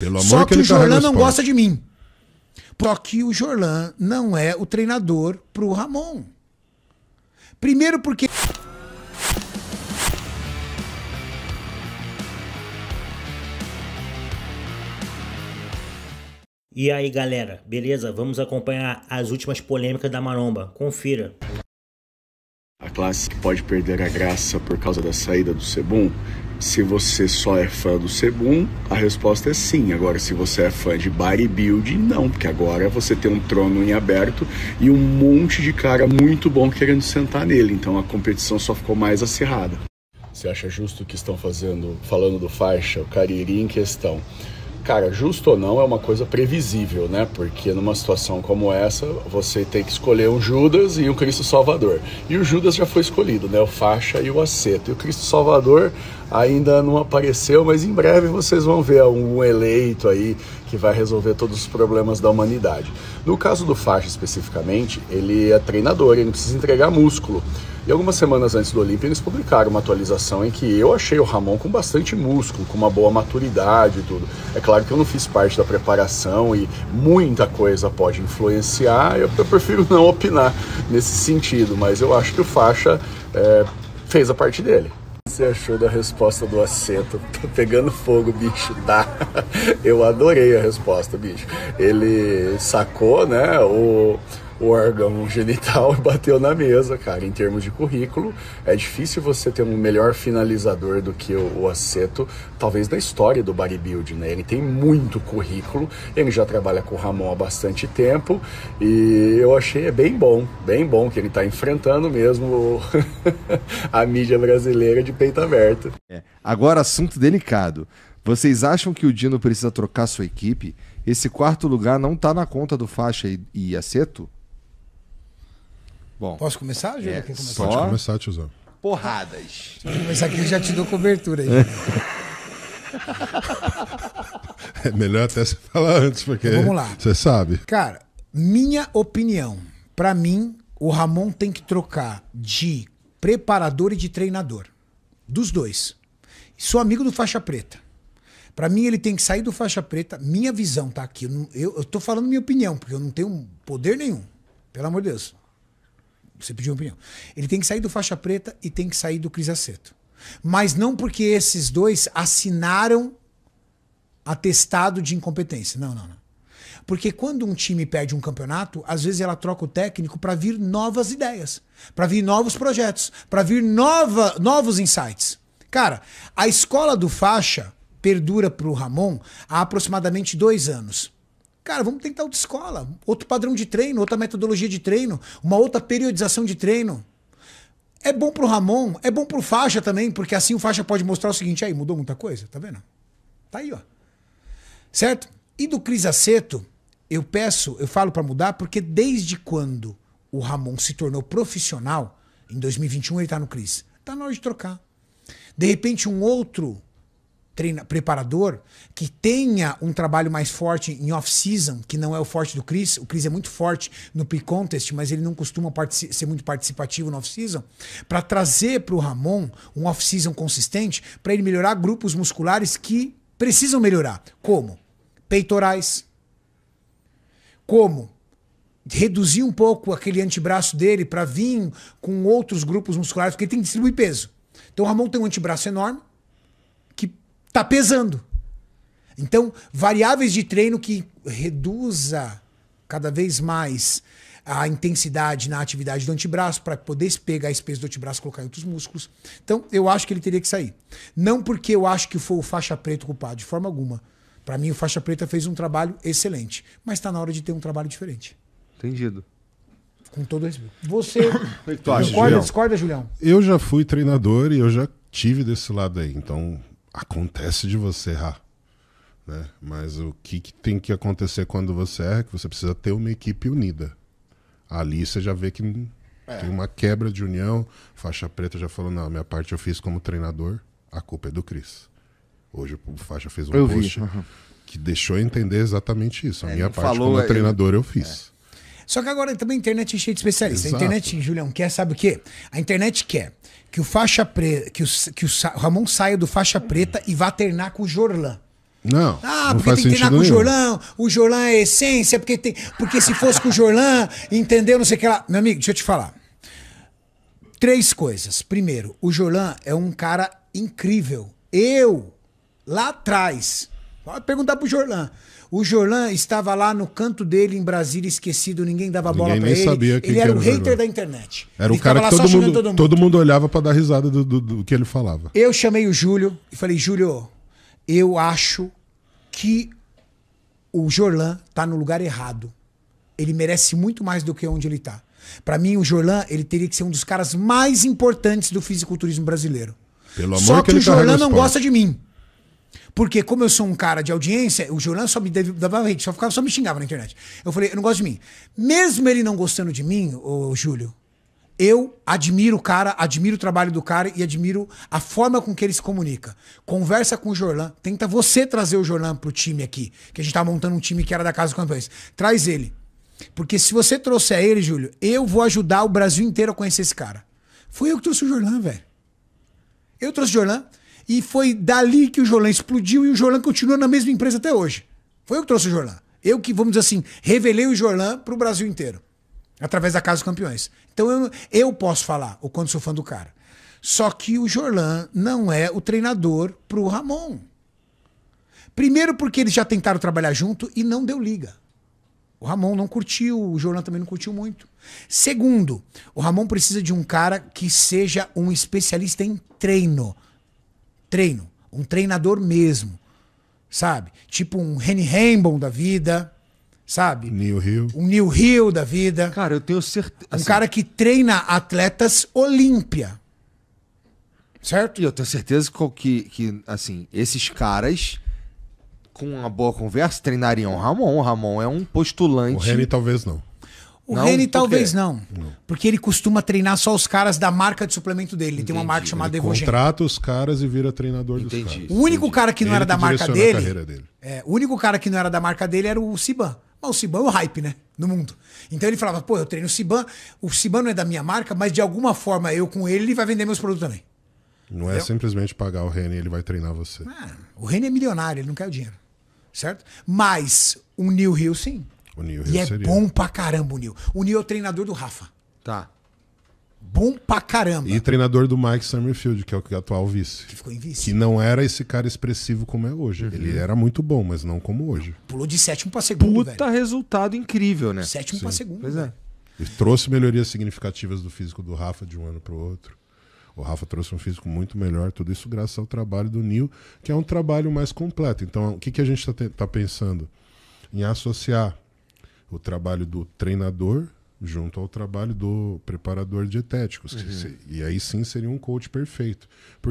Pelo amor Só que, que o Jorlan não gosta de mim. Só que o Jorlan não é o treinador pro Ramon. Primeiro porque. E aí galera, beleza? Vamos acompanhar as últimas polêmicas da Maromba. Confira. A classe que pode perder a graça por causa da saída do Sebum? Se você só é fã do Sebum, a resposta é sim. Agora, se você é fã de bodybuilding, não, porque agora você tem um trono em aberto e um monte de cara muito bom querendo sentar nele. Então a competição só ficou mais acirrada. Você acha justo o que estão fazendo, falando do faixa, o Cariri em questão? Cara, justo ou não é uma coisa previsível, né? Porque numa situação como essa, você tem que escolher um Judas e um Cristo Salvador. E o Judas já foi escolhido, né? O faixa e o aceto. E o Cristo Salvador ainda não apareceu, mas em breve vocês vão ver um eleito aí que vai resolver todos os problemas da humanidade. No caso do faixa especificamente, ele é treinador, ele não precisa entregar músculo. E algumas semanas antes do Olímpia, eles publicaram uma atualização em que eu achei o Ramon com bastante músculo, com uma boa maturidade e tudo. É claro que eu não fiz parte da preparação e muita coisa pode influenciar, eu, eu prefiro não opinar nesse sentido, mas eu acho que o Faixa é, fez a parte dele você achou da resposta do assento? Tá pegando fogo, bicho, Dá. Eu adorei a resposta, bicho. Ele sacou, né, o o órgão genital bateu na mesa, cara. Em termos de currículo, é difícil você ter um melhor finalizador do que o, o Aceto, talvez na história do bodybuilding, né? Ele tem muito currículo, ele já trabalha com o Ramon há bastante tempo e eu achei é bem bom, bem bom que ele tá enfrentando mesmo a mídia brasileira de peito aberto. É. Agora, assunto delicado. Vocês acham que o Dino precisa trocar sua equipe? Esse quarto lugar não tá na conta do Faixa e, e Aceto? Bom. Posso começar, Júlio? É, começar? Pode começar, tiozão. Porradas. Se começar aqui, já te dou cobertura aí. É melhor até você falar antes, porque vamos lá. você sabe. Cara, minha opinião. Para mim, o Ramon tem que trocar de preparador e de treinador. Dos dois. Sou amigo do Faixa Preta. Para mim, ele tem que sair do faixa preta. Minha visão tá aqui. Eu, eu, eu tô falando minha opinião, porque eu não tenho poder nenhum. Pelo amor de Deus. Você pediu opinião. Ele tem que sair do faixa preta e tem que sair do Cris Aceto. Mas não porque esses dois assinaram atestado de incompetência. Não, não, não. Porque quando um time perde um campeonato, às vezes ela troca o técnico para vir novas ideias, para vir novos projetos, para vir nova, novos insights. Cara, a escola do faixa perdura para o Ramon há aproximadamente dois anos. Cara, vamos tentar outra escola, outro padrão de treino, outra metodologia de treino, uma outra periodização de treino. É bom pro Ramon, é bom pro Faixa também, porque assim o Faixa pode mostrar o seguinte: aí mudou muita coisa, tá vendo? Tá aí, ó. Certo? E do Cris Aceto, eu peço, eu falo para mudar, porque desde quando o Ramon se tornou profissional, em 2021 ele tá no Cris, tá na hora de trocar. De repente, um outro treina, preparador que tenha um trabalho mais forte em off-season, que não é o forte do Chris. O Chris é muito forte no pre-contest, mas ele não costuma ser muito participativo no off-season. Para trazer para o Ramon um off-season consistente, para ele melhorar grupos musculares que precisam melhorar. Como? Peitorais. Como? Reduzir um pouco aquele antebraço dele para vir com outros grupos musculares, porque ele tem que distribuir peso. Então o Ramon tem um antebraço enorme, tá pesando. Então, variáveis de treino que reduza cada vez mais a intensidade na atividade do antebraço para poder pegar esse peso do antebraço e colocar em outros músculos. Então, eu acho que ele teria que sair. Não porque eu acho que foi o faixa preta culpado, de forma alguma. Para mim, o faixa preta fez um trabalho excelente, mas está na hora de ter um trabalho diferente. Entendido. Com todo respeito. Você discorda, Julião? Eu já fui treinador e eu já tive desse lado aí. Então, acontece de você errar. Né? Mas o que, que, tem que acontecer quando você erra é que você precisa ter uma equipe unida. Ali você já vê que é. tem uma quebra de união. Faixa Preta já falou: não, minha parte eu fiz como treinador, a culpa é do Cris. Hoje o Faixa fez um eu post uhum. que deixou entender exatamente isso. A é, minha parte como treinador eu fiz. É. Só que agora também a internet é cheia de especialistas. Exato. A internet, Julião, quer, sabe o quê? A internet quer que o faixa preta, que o, que o, o Ramon saia do faixa preta e vá ternar com o Jorlan. Não. Ah, não porque tem que treinar com o Jorlan, o Jorlan é essência, porque, tem, porque se fosse com o Jorlan, entendeu? Não sei o que lá. Meu amigo, deixa eu te falar. Três coisas. Primeiro, o Jorlan é um cara incrível. Eu, lá atrás, Pode perguntar pro Jorlan. O Jorlan estava lá no canto dele em Brasília, esquecido, ninguém dava ninguém bola para ele. Sabia que ele era, era o hater da internet. Era ele o cara que todo mundo, todo mundo, todo mundo olhava para dar risada do, do, do que ele falava. Eu chamei o Júlio e falei: "Júlio, eu acho que o Jorlan tá no lugar errado. Ele merece muito mais do que onde ele tá. Para mim, o Jorlan, ele teria que ser um dos caras mais importantes do fisiculturismo brasileiro. Pelo amor Só que, que o Jorlan não gosta de mim. Porque como eu sou um cara de audiência, o Julian só me dava hate, só, ficava, só me xingava na internet. Eu falei, eu não gosto de mim. Mesmo ele não gostando de mim, o Júlio, eu admiro o cara, admiro o trabalho do cara e admiro a forma com que ele se comunica. Conversa com o Jorlan, tenta você trazer o Jorlan pro time aqui, que a gente tá montando um time que era da Casa dos Campeões. Traz ele. Porque se você trouxer ele, Júlio, eu vou ajudar o Brasil inteiro a conhecer esse cara. Foi eu que trouxe o Jorlan, velho. Eu trouxe o Jorlan, e foi dali que o Jolan explodiu e o Jolan continua na mesma empresa até hoje. Foi eu que trouxe o Jolan. Eu que, vamos dizer assim, revelei o Jorlan para o Brasil inteiro. Através da Casa dos Campeões. Então eu, eu posso falar o quanto sou fã do cara. Só que o Jorlan não é o treinador para o Ramon. Primeiro porque eles já tentaram trabalhar junto e não deu liga. O Ramon não curtiu, o Jorlan também não curtiu muito. Segundo, o Ramon precisa de um cara que seja um especialista em treino treino. Um treinador mesmo. Sabe? Tipo um Henry Rainbow da vida. Sabe? Neil Hill. Um Neil Hill da vida. Cara, eu tenho certeza. Um assim, cara que treina atletas Olímpia. Certo? E eu tenho certeza que, que, assim, esses caras com uma boa conversa, treinariam o Ramon. O Ramon é um postulante. O Reni talvez não. O não, Rene talvez não, não, Porque ele costuma treinar só os caras da marca de suplemento dele. Ele entendi. tem uma marca chamada ele contrata os caras e vira treinador entendi, dos caras. O único entendi. cara que não ele era da marca dele, dele. É, o único cara que não era da marca dele era o Siban. Mas o Siban é o hype, né? No mundo. Então ele falava, pô, eu treino o Siban. O Siban não é da minha marca, mas de alguma forma eu com ele, ele vai vender meus produtos também. Não é Entendeu? é simplesmente pagar o Rene ele vai treinar você. Ah, o Rene é milionário, ele não quer o dinheiro. Certo? Mas o Neil Hill, sim. O Nil e é bom pra caramba o Nil. O Nil é o treinador do Rafa. Tá. Bom pra caramba. E treinador do Mike Summerfield, que é o é atual vice. Que ficou em vice. Que não era esse cara expressivo como é hoje. Uhum. Ele era muito bom, mas não como hoje. Pulou de sétimo pra segundo. Puta velho. resultado incrível, né? Sétimo Sim. pra segundo. Pois é. E trouxe melhorias significativas do físico do Rafa de um ano pro outro. O Rafa trouxe um físico muito melhor, tudo isso graças ao trabalho do Nil, que é um trabalho mais completo. Então, o que, que a gente está tá pensando? Em associar o trabalho do treinador junto ao trabalho do preparador dietético. Uhum. E aí sim seria um coach perfeito. Porque